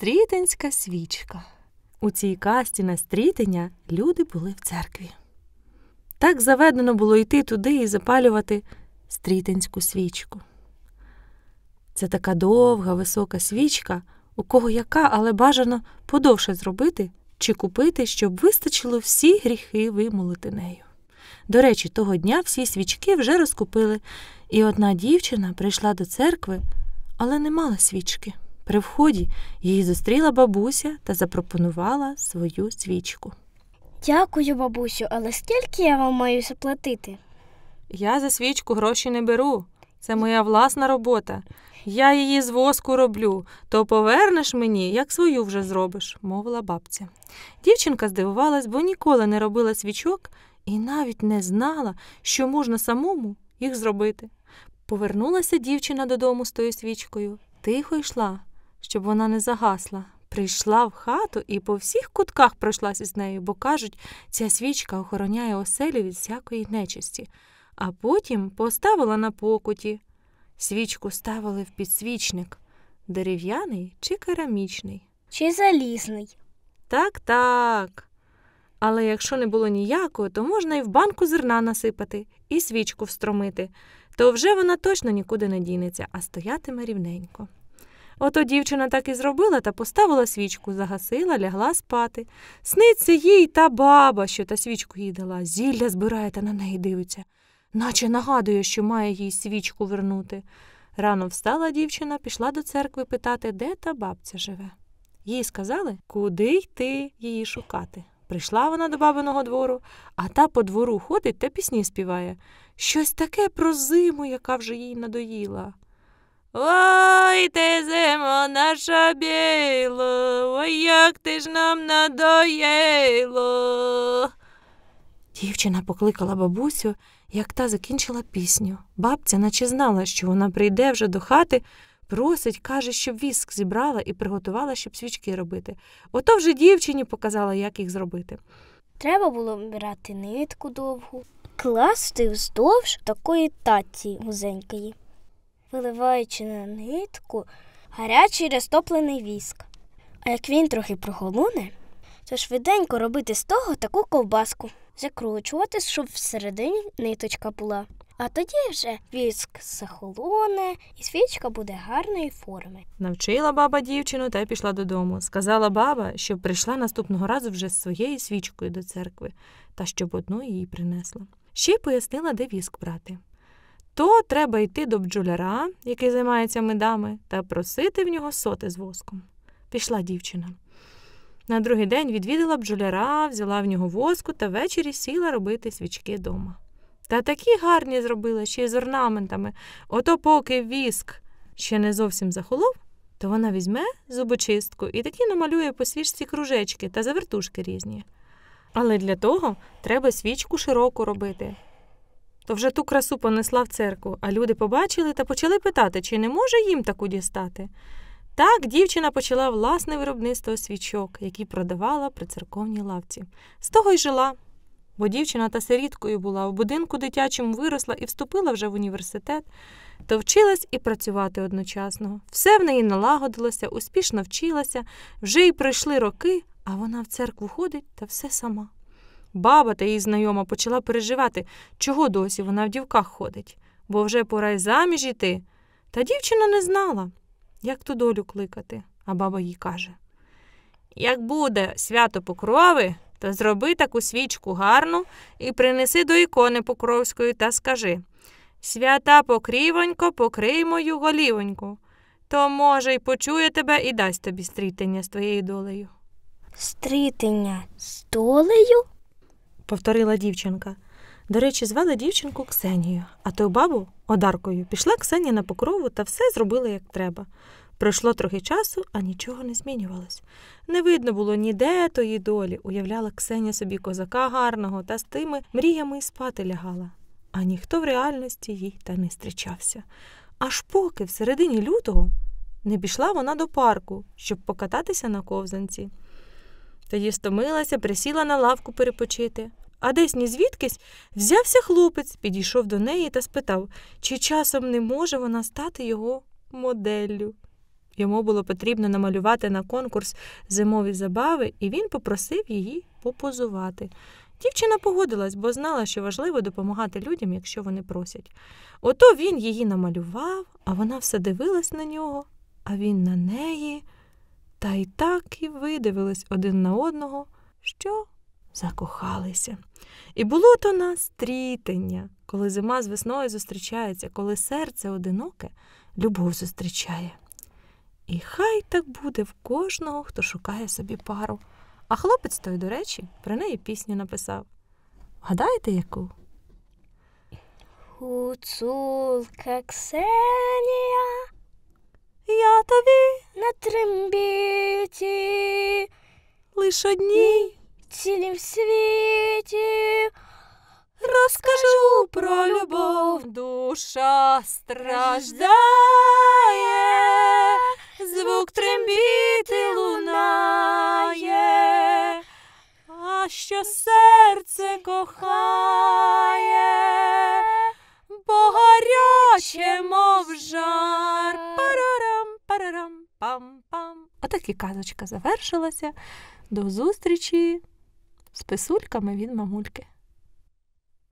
Стрітинська свічка. У цій касті на стрітення люди були в церкві. Так заведено було йти туди і запалювати стрітинську свічку. Це така довга, висока свічка, у кого яка, але бажано подовше зробити чи купити, щоб вистачило всі гріхи вимолити нею. До речі, того дня всі свічки вже розкупили, і одна дівчина прийшла до церкви, але не мала свічки. При вході її зустріла бабуся та запропонувала свою свічку. Дякую, бабусю, але скільки я вам маю заплатити? Я за свічку гроші не беру. Це моя власна робота. Я її з воску роблю, то повернеш мені, як свою вже зробиш, мовила бабця. Дівчинка здивувалась, бо ніколи не робила свічок і навіть не знала, що можна самому їх зробити. Повернулася дівчина додому з тою свічкою, тихо йшла, щоб вона не загасла. Прийшла в хату і по всіх кутках пройшлася з нею, бо кажуть, ця свічка охороняє оселю від всякої нечисті, а потім поставила на покуті. Свічку ставили в підсвічник дерев'яний чи керамічний. Чи залізний. Так, так. Але якщо не було ніякого, то можна і в банку зерна насипати, і свічку встромити, то вже вона точно нікуди не дінеться, а стоятиме рівненько. Ото дівчина так і зробила та поставила свічку, загасила, лягла спати. Сниться їй та баба, що та свічку їй дала, зілля збирає та на неї дивиться, наче нагадує, що має їй свічку вернути. Рано встала дівчина, пішла до церкви питати, де та бабця живе. Їй сказали, куди йти її шукати. Прийшла вона до бабиного двору, а та по двору ходить та пісні співає. Щось таке про зиму, яка вже їй надоїла. Ой, ти зимо наша біло, ой, як ти ж нам надоїло. Дівчина покликала бабусю, як та закінчила пісню. Бабця, наче знала, що вона прийде вже до хати, просить, каже, щоб віск зібрала і приготувала, щоб свічки робити. Ото вже дівчині показала, як їх зробити. Треба було вбирати нитку довгу, класти вздовж такої таці гузенької виливаючи на нитку гарячий розтоплений віск. А як він трохи прохолоне, то швиденько робити з того таку ковбаску, закручувати, щоб всередині ниточка була. А тоді вже віск захолоне, і свічка буде гарної форми. Навчила баба дівчину та й пішла додому. Сказала баба, щоб прийшла наступного разу вже з своєю свічкою до церкви та щоб одну її принесла. Ще й пояснила, де віск брати то треба йти до бджоляра, який займається медами, та просити в нього соти з воском. Пішла дівчина. На другий день відвідала бджоляра, взяла в нього воску та ввечері сіла робити свічки дома. Та такі гарні зробила ще й з орнаментами. Ото поки віск ще не зовсім захолов, то вона візьме зубочистку і таки намалює по свічці кружечки та завертушки різні. Але для того треба свічку широку робити, то вже ту красу понесла в церкву, а люди побачили та почали питати, чи не може їм таку дістати. Так дівчина почала власне виробництво свічок, які продавала при церковній лавці. З того й жила. Бо дівчина та сиріткою була, в будинку дитячому виросла і вступила вже в університет, то вчилась і працювати одночасно. Все в неї налагодилося, успішно вчилася, вже й пройшли роки, а вона в церкву ходить та все сама. Баба та її знайома почала переживати, чого досі вона в дівках ходить, бо вже пора й заміж іти. Та дівчина не знала, як ту долю кликати, а баба їй каже Як буде свято покрови, то зроби таку свічку гарну і принеси до ікони Покровської та скажи Свята покрівонько, покрий мою голівоньку, то, може, й почує тебе і дасть тобі стрітення з твоєю долею. Стрітення з долею? повторила дівчинка. До речі, звали дівчинку Ксенію, а той бабу одаркою пішла Ксенія на покрову та все зробила, як треба. Пройшло трохи часу, а нічого не змінювалось. Не видно було ніде тої долі, уявляла Ксенія собі козака гарного та з тими мріями й спати лягала, а ніхто в реальності їй та не зустрічався. Аж поки в середині лютого не пішла вона до парку, щоб покататися на ковзанці. Тоді стомилася, присіла на лавку перепочити. А десь ні звідкись взявся хлопець, підійшов до неї та спитав, чи часом не може вона стати його моделлю. Йому було потрібно намалювати на конкурс зимові забави, і він попросив її попозувати. Дівчина погодилась, бо знала, що важливо допомагати людям, якщо вони просять. Ото він її намалював, а вона все дивилась на нього, а він на неї, та й так і видивились один на одного, що закохалися. І було то нас трітення, коли зима з весною зустрічається, коли серце одиноке, любов зустрічає. І хай так буде в кожного, хто шукає собі пару. А хлопець той, до речі, про неї пісню написав. Гадаєте, яку? Гуцулка Ксенія, я тобі на трембіті лиш одній цілім світі. Розкажу про любов, душа страждає, звук трембіти лунає, а що серце кохає, бо гаряче, мов жар. Парарам, парарам, пам-пам. Отак і казочка завершилася. До зустрічі з писульками від мамульки.